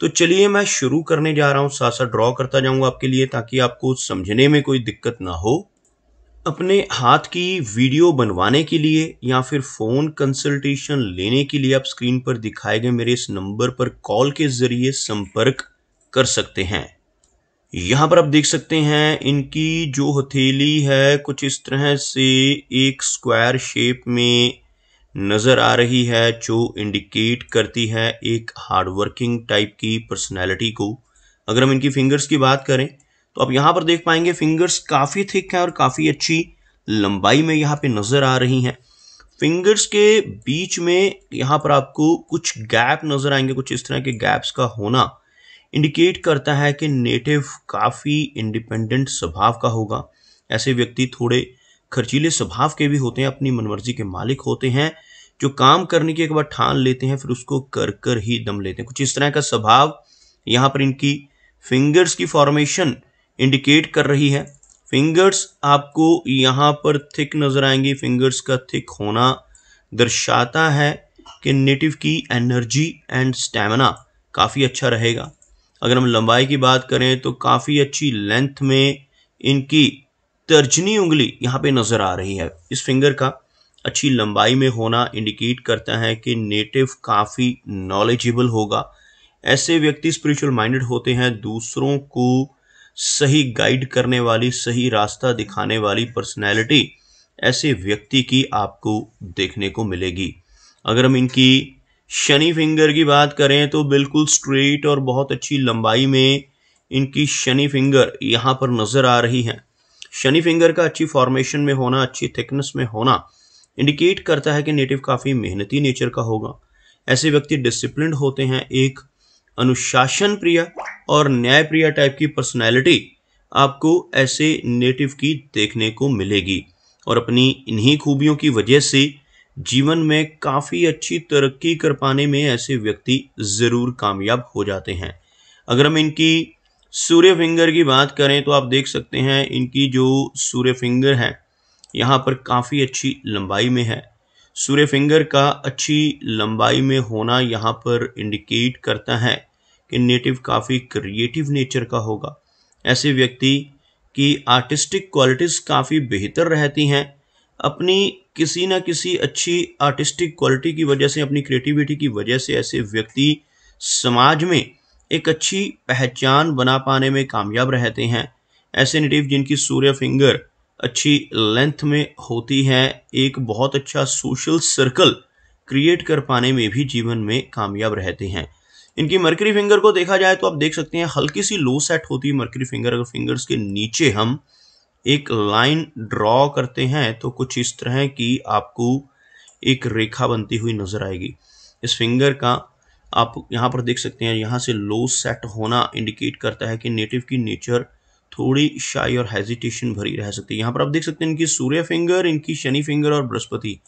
तो चलिए मैं शुरू करने जा रहा हूँ साथ साथ ड्रॉ करता जाऊँगा आपके लिए ताकि आपको समझने में कोई दिक्कत ना हो अपने हाथ की वीडियो बनवाने के लिए या फिर फ़ोन कंसल्टेशन लेने के लिए आप स्क्रीन पर दिखाए गए मेरे इस नंबर पर कॉल के ज़रिए संपर्क कर सकते हैं यहाँ पर आप देख सकते हैं इनकी जो हथेली है कुछ इस तरह से एक स्क्वायर शेप में नजर आ रही है जो इंडिकेट करती है एक हार्डवर्किंग टाइप की पर्सनैलिटी को अगर हम इनकी फिंगर्स की बात करें तो आप यहाँ पर देख पाएंगे फिंगर्स काफ़ी थिक हैं और काफ़ी अच्छी लंबाई में यहाँ पे नज़र आ रही हैं फिंगर्स के बीच में यहाँ पर आपको कुछ गैप नज़र आएंगे कुछ इस तरह के गैप्स का होना इंडिकेट करता है कि नेटिव काफ़ी इंडिपेंडेंट स्वभाव का होगा ऐसे व्यक्ति थोड़े खर्चीले स्वभाव के भी होते हैं अपनी मनमर्जी के मालिक होते हैं जो काम करने की एक बार ठान लेते हैं फिर उसको कर कर ही दम लेते हैं कुछ इस तरह का स्वभाव यहाँ पर इनकी फिंगर्स की फॉर्मेशन इंडिकेट कर रही है फिंगर्स आपको यहाँ पर थिक नज़र आएंगी फिंगर्स का थिक होना दर्शाता है कि नेटिव की एनर्जी एंड स्टेमिना काफ़ी अच्छा रहेगा अगर हम लंबाई की बात करें तो काफ़ी अच्छी लेंथ में इनकी तर्जनी उंगली यहाँ पे नज़र आ रही है इस फिंगर का अच्छी लंबाई में होना इंडिकेट करता है कि नेटिव काफ़ी नॉलेजेबल होगा ऐसे व्यक्ति स्पिरिचुअल माइंडेड होते हैं दूसरों को सही गाइड करने वाली सही रास्ता दिखाने वाली पर्सनैलिटी ऐसे व्यक्ति की आपको देखने को मिलेगी अगर हम इनकी शनि फिंगर की बात करें तो बिल्कुल स्ट्रेट और बहुत अच्छी लंबाई में इनकी शनि फिंगर यहाँ पर नज़र आ रही है शनि फिंगर का अच्छी फॉर्मेशन में होना अच्छी थिकनेस में होना इंडिकेट करता है कि नेटिव काफ़ी मेहनती नेचर का होगा ऐसे व्यक्ति डिसिप्लिन होते हैं एक अनुशासन प्रिय और न्याय प्रिय टाइप की पर्सनैलिटी आपको ऐसे नेटिव की देखने को मिलेगी और अपनी इन्हीं खूबियों की वजह से जीवन में काफ़ी अच्छी तरक्की कर पाने में ऐसे व्यक्ति ज़रूर कामयाब हो जाते हैं अगर हम इनकी सूर्य फिंगर की बात करें तो आप देख सकते हैं इनकी जो सूर्य फिंगर है यहाँ पर काफ़ी अच्छी लंबाई में है सूर्य फिंगर का अच्छी लंबाई में होना यहाँ पर इंडिकेट करता है कि नेटिव काफ़ी क्रिएटिव नेचर का होगा ऐसे व्यक्ति की आर्टिस्टिक क्वालिटीज़ काफ़ी बेहतर रहती हैं अपनी किसी ना किसी अच्छी आर्टिस्टिक क्वालिटी की वजह से अपनी क्रिएटिविटी की वजह से ऐसे व्यक्ति समाज में एक अच्छी पहचान बना पाने में कामयाब रहते हैं ऐसे नेटिव जिनकी सूर्य फिंगर अच्छी लेंथ में होती है एक बहुत अच्छा सोशल सर्कल क्रिएट कर पाने में भी जीवन में कामयाब रहते हैं इनकी मर्करी फिंगर को देखा जाए तो आप देख सकते हैं हल्की सी लो सेट होती है मर्करी फिंगर अगर फिंगर्स के नीचे हम एक लाइन ड्रॉ करते हैं तो कुछ इस तरह की आपको एक रेखा बनती हुई नजर आएगी इस फिंगर का आप यहाँ पर देख सकते हैं यहाँ से लो सेट होना इंडिकेट करता है कि नेटिव की नेचर थोड़ी शाई और हेजिटेशन भरी रह सकती है यहाँ पर आप देख सकते हैं इनकी सूर्य फिंगर इनकी शनि फिंगर और बृहस्पति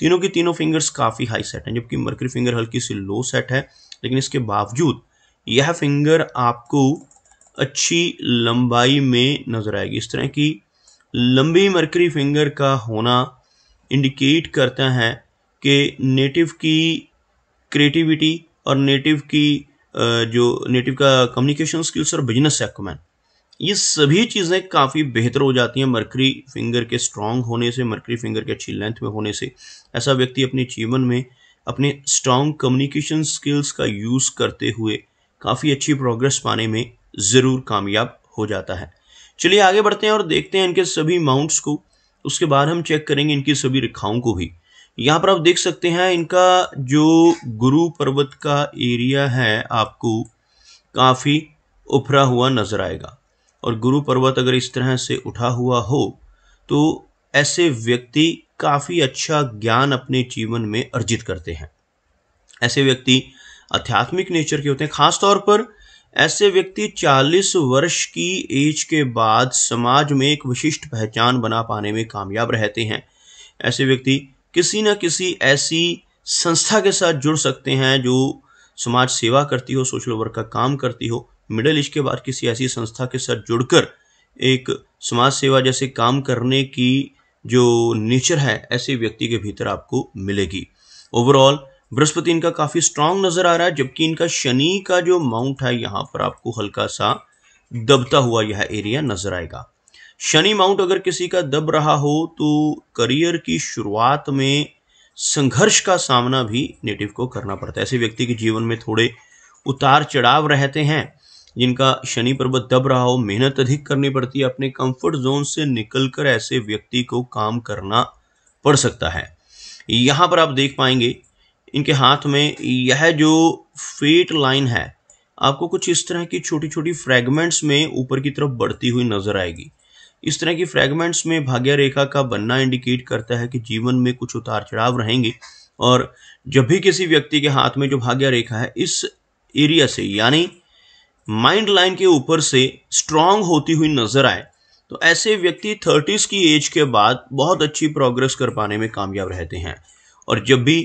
तीनों की तीनों फिंगर्स काफ़ी हाई सेट हैं जबकि मर्करी फिंगर हल्की सी लो सेट है लेकिन इसके बावजूद यह फिंगर आपको अच्छी लंबाई में नजर आएगी इस तरह की लंबी मर्करी फिंगर का होना इंडिकेट करता है कि नेटिव की क्रिएटिविटी और नेटिव की जो नेटिव का कम्युनिकेशन स्किल्स और बिजनेस एक्मैन ये सभी चीज़ें काफ़ी बेहतर हो जाती हैं मरकरी फिंगर के स्ट्रांग होने से मरकरी फिंगर के अच्छी लेंथ में होने से ऐसा व्यक्ति अपने जीवन में अपने स्ट्रांग कम्युनिकेशन स्किल्स का यूज़ करते हुए काफ़ी अच्छी प्रोग्रेस पाने में ज़रूर कामयाब हो जाता है चलिए आगे बढ़ते हैं और देखते हैं इनके सभी माउंट्स को उसके बाद हम चेक करेंगे इनकी सभी रेखाओं को भी यहाँ पर आप देख सकते हैं इनका जो गुरु पर्वत का एरिया है आपको काफ़ी उभरा हुआ नज़र आएगा और गुरु पर्वत अगर इस तरह से उठा हुआ हो तो ऐसे व्यक्ति काफ़ी अच्छा ज्ञान अपने जीवन में अर्जित करते हैं ऐसे व्यक्ति आध्यात्मिक नेचर के होते हैं खासतौर पर ऐसे व्यक्ति 40 वर्ष की एज के बाद समाज में एक विशिष्ट पहचान बना पाने में कामयाब रहते हैं ऐसे व्यक्ति किसी न किसी ऐसी संस्था के साथ जुड़ सकते हैं जो समाज सेवा करती हो सोशल वर्क का काम करती हो मिडल ईस्ट के बाहर किसी ऐसी संस्था के साथ जुड़कर एक समाज सेवा जैसे काम करने की जो नेचर है ऐसे व्यक्ति के भीतर आपको मिलेगी ओवरऑल बृहस्पति इनका काफ़ी स्ट्रांग नज़र आ रहा है जबकि इनका शनि का जो माउंट है यहाँ पर आपको हल्का सा दबता हुआ यह एरिया नज़र आएगा शनि माउंट अगर किसी का दब रहा हो तो करियर की शुरुआत में संघर्ष का सामना भी नेटिव को करना पड़ता है ऐसे व्यक्ति के जीवन में थोड़े उतार चढ़ाव रहते हैं जिनका शनि पर्वत दब रहा हो मेहनत अधिक करनी पड़ती है अपने कंफर्ट जोन से निकलकर ऐसे व्यक्ति को काम करना पड़ सकता है यहाँ पर आप देख पाएंगे इनके हाथ में यह जो फेट लाइन है आपको कुछ इस तरह की छोटी छोटी फ्रेगमेंट्स में ऊपर की तरफ बढ़ती हुई नजर आएगी इस तरह की फ्रेगमेंट्स में भाग्य रेखा का बनना इंडिकेट करता है कि जीवन में कुछ उतार चढ़ाव रहेंगे और जब भी किसी व्यक्ति के हाथ में जो भाग्य रेखा है इस एरिया से यानी माइंड लाइन के ऊपर से स्ट्रांग होती हुई नजर आए तो ऐसे व्यक्ति थर्टीज़ की एज के बाद बहुत अच्छी प्रोग्रेस कर पाने में कामयाब रहते हैं और जब भी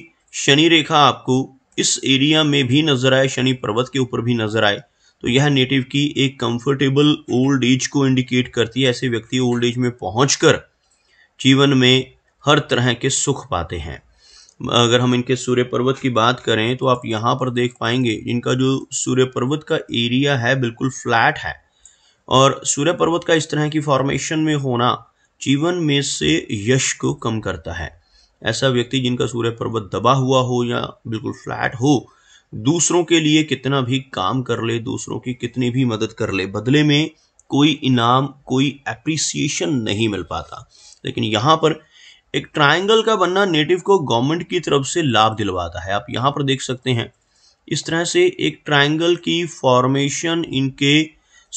शनि रेखा आपको इस एरिया में भी नजर आए शनि पर्वत के ऊपर भी नजर आए तो यह नेटिव की एक कंफर्टेबल ओल्ड एज को इंडिकेट करती है ऐसे व्यक्ति ओल्ड एज में पहुंचकर जीवन में हर तरह के सुख पाते हैं अगर हम इनके सूर्य पर्वत की बात करें तो आप यहाँ पर देख पाएंगे इनका जो सूर्य पर्वत का एरिया है बिल्कुल फ्लैट है और सूर्य पर्वत का इस तरह की फॉर्मेशन में होना जीवन में से यश को कम करता है ऐसा व्यक्ति जिनका सूर्य पर्वत दबा हुआ हो या बिल्कुल फ्लैट हो दूसरों के लिए कितना भी काम कर ले दूसरों की कितनी भी मदद कर ले बदले में कोई इनाम कोई एप्रिसिएशन नहीं मिल पाता लेकिन यहाँ पर एक ट्रायंगल का बनना नेटिव को गवर्नमेंट की तरफ से लाभ दिलवाता है आप यहाँ पर देख सकते हैं इस तरह से एक ट्रायंगल की फॉर्मेशन इनके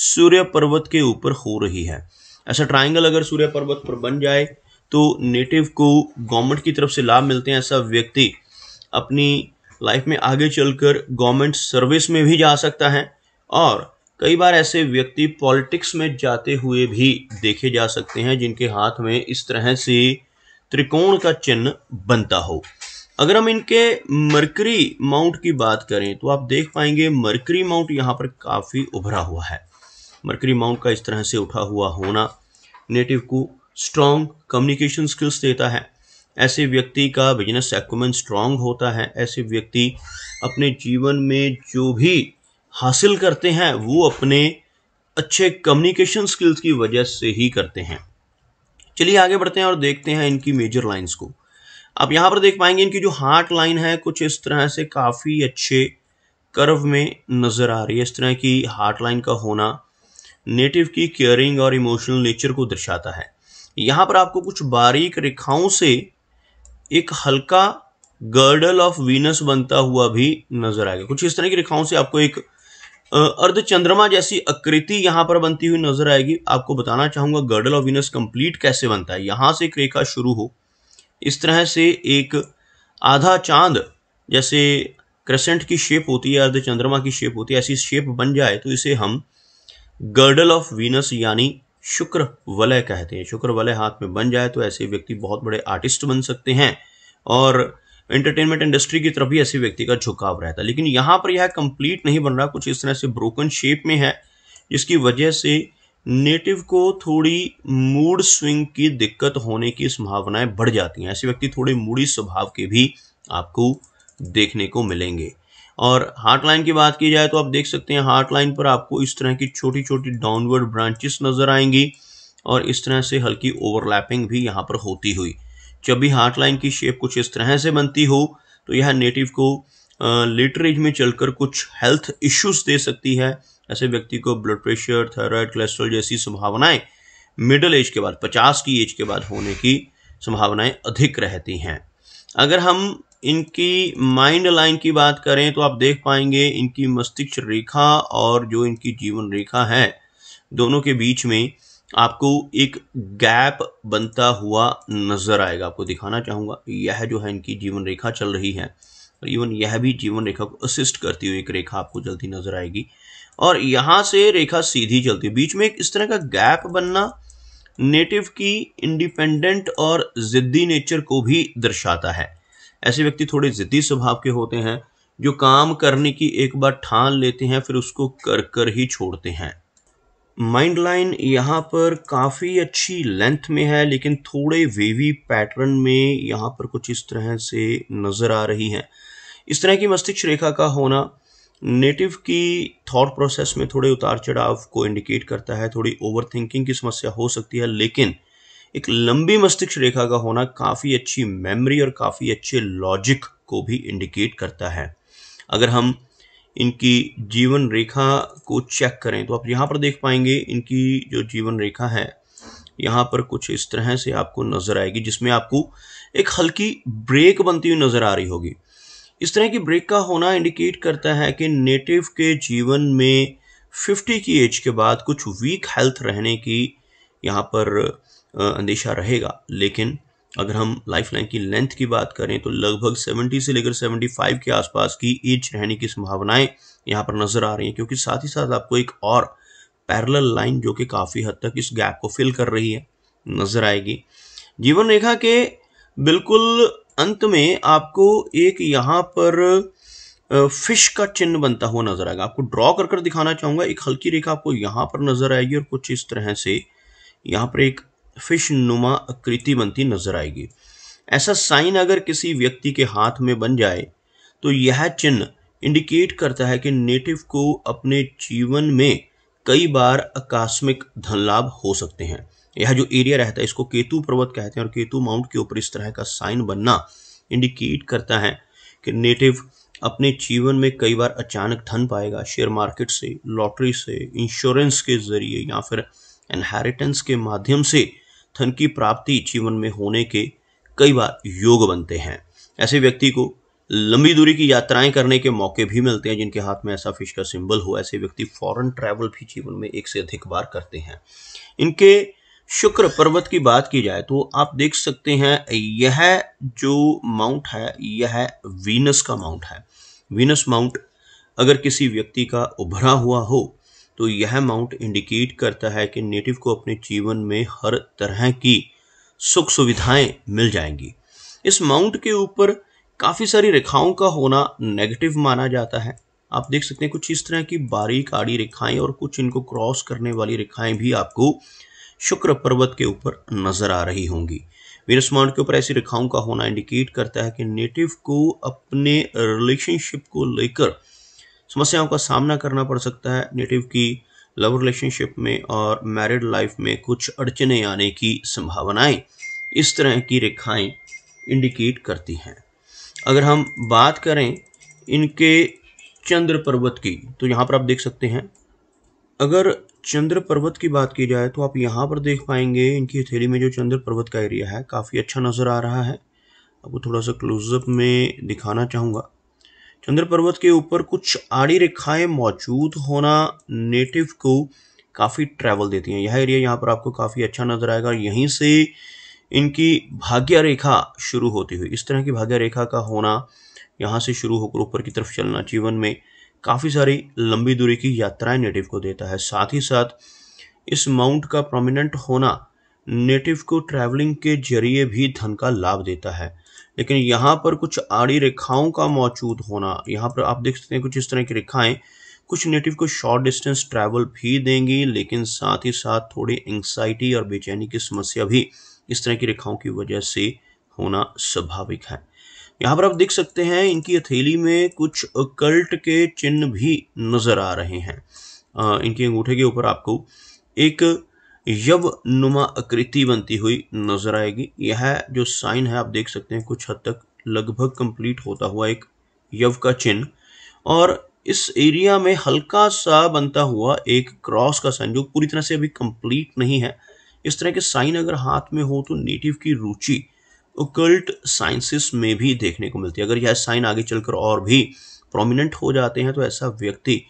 सूर्य पर्वत के ऊपर हो रही है ऐसा ट्रायंगल अगर सूर्य पर्वत पर बन जाए तो नेटिव को गवर्नमेंट की तरफ से लाभ मिलते हैं ऐसा व्यक्ति अपनी लाइफ में आगे चलकर गवर्नमेंट सर्विस में भी जा सकता है और कई बार ऐसे व्यक्ति पॉलिटिक्स में जाते हुए भी देखे जा सकते हैं जिनके हाथ में इस तरह से त्रिकोण का चिन्ह बनता हो अगर हम इनके मरकरी माउंट की बात करें तो आप देख पाएंगे मरकरी माउंट यहाँ पर काफ़ी उभरा हुआ है मरकरी माउंट का इस तरह से उठा हुआ होना नेटिव को स्ट्रॉन्ग कम्युनिकेशन स्किल्स देता है ऐसे व्यक्ति का बिजनेस एक्वमेंट स्ट्रांग होता है ऐसे व्यक्ति अपने जीवन में जो भी हासिल करते हैं वो अपने अच्छे कम्युनिकेशन स्किल्स की वजह से ही करते हैं चलिए आगे बढ़ते हैं और देखते हैं इनकी मेजर लाइंस को आप यहाँ पर देख पाएंगे इनकी जो हार्ट लाइन है कुछ इस तरह से काफ़ी अच्छे कर्व में नज़र आ रही है इस तरह की हार्ट लाइन का होना नेटिव की केयरिंग और इमोशनल नेचर को दर्शाता है यहाँ पर आपको कुछ बारीक रेखाओं से एक हल्का गर्डल ऑफ वीनस बनता हुआ भी नजर आएगा कुछ इस तरह की रेखाओं से आपको एक अर्धचंद्रमा जैसी आकृति यहाँ पर बनती हुई नजर आएगी आपको बताना चाहूंगा गर्डल ऑफ वीनस कंप्लीट कैसे बनता है यहां से एक रेखा शुरू हो इस तरह से एक आधा चांद जैसे क्रेसेंट की शेप होती है अर्धचंद्रमा की शेप होती है ऐसी शेप बन जाए तो इसे हम गर्डल ऑफ वीनस यानी शुक्र वलय कहते हैं शुक्र वलय हाथ में बन जाए तो ऐसे व्यक्ति बहुत बड़े आर्टिस्ट बन सकते हैं और एंटरटेनमेंट इंडस्ट्री की तरफ भी ऐसे व्यक्ति का झुकाव रहता है लेकिन यहाँ पर यह कंप्लीट नहीं बन रहा कुछ इस तरह से ब्रोकन शेप में है जिसकी वजह से नेटिव को थोड़ी मूड स्विंग की दिक्कत होने की संभावनाएं बढ़ जाती हैं ऐसे व्यक्ति थोड़े मूडी स्वभाव के भी आपको देखने को मिलेंगे और हार्टलाइन की बात की जाए तो आप देख सकते हैं हार्टलाइन पर आपको इस तरह की छोटी छोटी डाउनवर्ड ब्रांचेस नज़र आएंगी और इस तरह से हल्की ओवरलैपिंग भी यहाँ पर होती हुई जब भी हार्ट लाइन की शेप कुछ इस तरह से बनती हो तो यह नेटिव को लेटर एज में चलकर कुछ हेल्थ इश्यूज दे सकती है ऐसे व्यक्ति को ब्लड प्रेशर थायराइड कोलेस्ट्रॉल जैसी संभावनाएं मिडल एज के बाद 50 की एज के बाद होने की संभावनाएं अधिक रहती हैं अगर हम इनकी माइंड लाइन की बात करें तो आप देख पाएंगे इनकी मस्तिष्क रेखा और जो इनकी जीवन रेखा है दोनों के बीच में आपको एक गैप बनता हुआ नज़र आएगा आपको दिखाना चाहूँगा यह जो है इनकी जीवन रेखा चल रही है और इवन यह भी जीवन रेखा को असिस्ट करती हुई एक रेखा आपको चलती नज़र आएगी और यहाँ से रेखा सीधी चलती है बीच में एक इस तरह का गैप बनना नेटिव की इंडिपेंडेंट और ज़िद्दी नेचर को भी दर्शाता है ऐसे व्यक्ति थोड़े ज़िद्दी स्वभाव के होते हैं जो काम करने की एक बार ठान लेते हैं फिर उसको कर कर ही छोड़ते हैं माइंड लाइन यहाँ पर काफ़ी अच्छी लेंथ में है लेकिन थोड़े वेवी पैटर्न में यहाँ पर कुछ इस तरह से नज़र आ रही है इस तरह की मस्तिष्क रेखा का होना नेटिव की थॉट प्रोसेस में थोड़े उतार चढ़ाव को इंडिकेट करता है थोड़ी ओवर थिंकिंग की समस्या हो सकती है लेकिन एक लंबी मस्तिष्क रेखा का होना काफ़ी अच्छी मेमोरी और काफ़ी अच्छे लॉजिक को भी इंडिकेट करता है अगर हम इनकी जीवन रेखा को चेक करें तो आप यहाँ पर देख पाएंगे इनकी जो जीवन रेखा है यहाँ पर कुछ इस तरह से आपको नज़र आएगी जिसमें आपको एक हल्की ब्रेक बनती हुई नज़र आ रही होगी इस तरह की ब्रेक का होना इंडिकेट करता है कि नेटिव के जीवन में 50 की एज के बाद कुछ वीक हेल्थ रहने की यहाँ पर अंदेशा रहेगा लेकिन अगर हम लाइफलाइन की लेंथ की बात करें तो लगभग 70 से लेकर 75 के आसपास की एज रहने की संभावनाएं यहाँ पर नजर आ रही हैं क्योंकि साथ ही साथ आपको एक और पैरल लाइन जो कि काफ़ी हद तक इस गैप को फिल कर रही है नजर आएगी जीवन रेखा के बिल्कुल अंत में आपको एक यहाँ पर फिश का चिन्ह बनता हुआ नजर आएगा आपको ड्रॉ कर कर दिखाना चाहूंगा एक हल्की रेखा आपको यहाँ पर नजर आएगी और कुछ इस तरह से यहाँ पर एक फिश नुमा आकृति बनती नजर आएगी ऐसा साइन अगर किसी व्यक्ति के हाथ में बन जाए तो यह चिन्ह इंडिकेट करता है कि नेटिव को अपने जीवन में कई बार आकस्मिक धन लाभ हो सकते हैं यह जो एरिया रहता है इसको केतु पर्वत कहते हैं और केतु माउंट के ऊपर इस तरह का साइन बनना इंडिकेट करता है कि नेटिव अपने जीवन में कई बार अचानक धन पाएगा शेयर मार्केट से लॉटरी से इंश्योरेंस के जरिए या फिर इनहेरिटेंस के माध्यम से धन की प्राप्ति जीवन में होने के कई बार योग बनते हैं ऐसे व्यक्ति को लंबी दूरी की यात्राएं करने के मौके भी मिलते हैं जिनके हाथ में ऐसा फिश का सिंबल हो ऐसे व्यक्ति फॉरेन ट्रैवल भी जीवन में एक से अधिक बार करते हैं इनके शुक्र पर्वत की बात की जाए तो आप देख सकते हैं यह जो माउंट है यह वीनस का माउंट है वीनस माउंट अगर किसी व्यक्ति का उभरा हुआ हो तो यह माउंट इंडिकेट करता है कि नेटिव को अपने जीवन में हर तरह की सुख सुविधाएं मिल जाएंगी इस माउंट के ऊपर काफ़ी सारी रेखाओं का होना नेगेटिव माना जाता है आप देख सकते हैं कुछ इस तरह की बारीक आड़ी रेखाएं और कुछ इनको क्रॉस करने वाली रेखाएं भी आपको शुक्र पर्वत के ऊपर नजर आ रही होंगी वीरस माउंट के ऊपर ऐसी रेखाओं का होना इंडिकेट करता है कि नेटिव को अपने रिलेशनशिप को लेकर समस्याओं का सामना करना पड़ सकता है नेटिव की लव रिलेशनशिप में और मैरिड लाइफ में कुछ अड़चने आने की संभावनाएं इस तरह की रेखाएं इंडिकेट करती हैं अगर हम बात करें इनके चंद्र पर्वत की तो यहाँ पर आप देख सकते हैं अगर चंद्र पर्वत की बात की जाए तो आप यहाँ पर देख पाएंगे इनकी हथेली में जो चंद्र पर्वत का एरिया है काफ़ी अच्छा नज़र आ रहा है आपको थोड़ा सा क्लोजअप में दिखाना चाहूँगा चंद्र पर्वत के ऊपर कुछ आड़ी रेखाएं मौजूद होना नेटिव को काफ़ी ट्रैवल देती हैं यह एरिया यहाँ पर आपको काफ़ी अच्छा नज़र आएगा यहीं से इनकी भाग्य रेखा शुरू होती हुई इस तरह की भाग्य रेखा का होना यहाँ से शुरू होकर ऊपर की तरफ चलना जीवन में काफ़ी सारी लंबी दूरी की यात्राएं नेटिव को देता है साथ ही साथ इस माउंट का प्रोमिनेंट होना नेटिव को ट्रैवलिंग के जरिए भी धन का लाभ देता है लेकिन यहाँ पर कुछ आड़ी रेखाओं का मौजूद होना यहाँ पर आप देख सकते हैं कुछ इस तरह की रेखाएं कुछ नेटिव को शॉर्ट डिस्टेंस ट्रैवल भी देंगी लेकिन साथ ही साथ थोड़ी एंग्जाइटी और बेचैनी की समस्या भी इस तरह की रेखाओं की वजह से होना स्वाभाविक है यहाँ पर आप देख सकते हैं इनकी हथेली में कुछ कल्ट के चिन्ह भी नजर आ रहे हैं इनके अंगूठे के ऊपर आपको एक यव नुमा आकृति बनती हुई नजर आएगी यह जो साइन है आप देख सकते हैं कुछ हद तक लगभग कंप्लीट होता हुआ एक यव का चिन्ह और इस एरिया में हल्का सा बनता हुआ एक क्रॉस का साइन जो पूरी तरह से अभी कंप्लीट नहीं है इस तरह के साइन अगर हाथ में हो तो नेटिव की रुचि ओकल्ट साइंसेस में भी देखने को मिलती है अगर यह साइन आगे चलकर और भी प्रोमिनेंट हो जाते हैं तो ऐसा व्यक्ति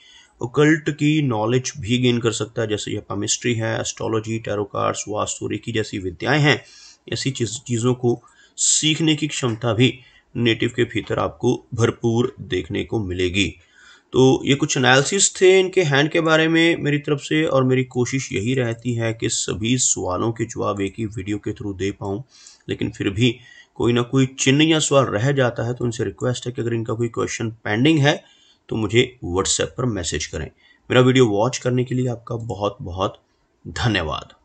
ओकल्ट की नॉलेज भी गेन कर सकता है जैसे यह कमिस्ट्री है एस्ट्रोलॉजी टेरोकार्स वास्तु रेखी जैसी विद्याएं हैं ऐसी चीज, चीज़ों को सीखने की क्षमता भी नेटिव के भीतर आपको भरपूर देखने को मिलेगी तो ये कुछ एनालिसिस थे इनके हैंड के बारे में मेरी तरफ से और मेरी कोशिश यही रहती है कि सभी सवालों के जवाब एक ही वीडियो के थ्रू दे पाऊँ लेकिन फिर भी कोई ना कोई चिन्ह या सवाल रह जाता है तो उनसे रिक्वेस्ट है कि अगर इनका कोई क्वेश्चन पेंडिंग है तो मुझे व्हाट्सएप पर मैसेज करें मेरा वीडियो वॉच करने के लिए आपका बहुत बहुत धन्यवाद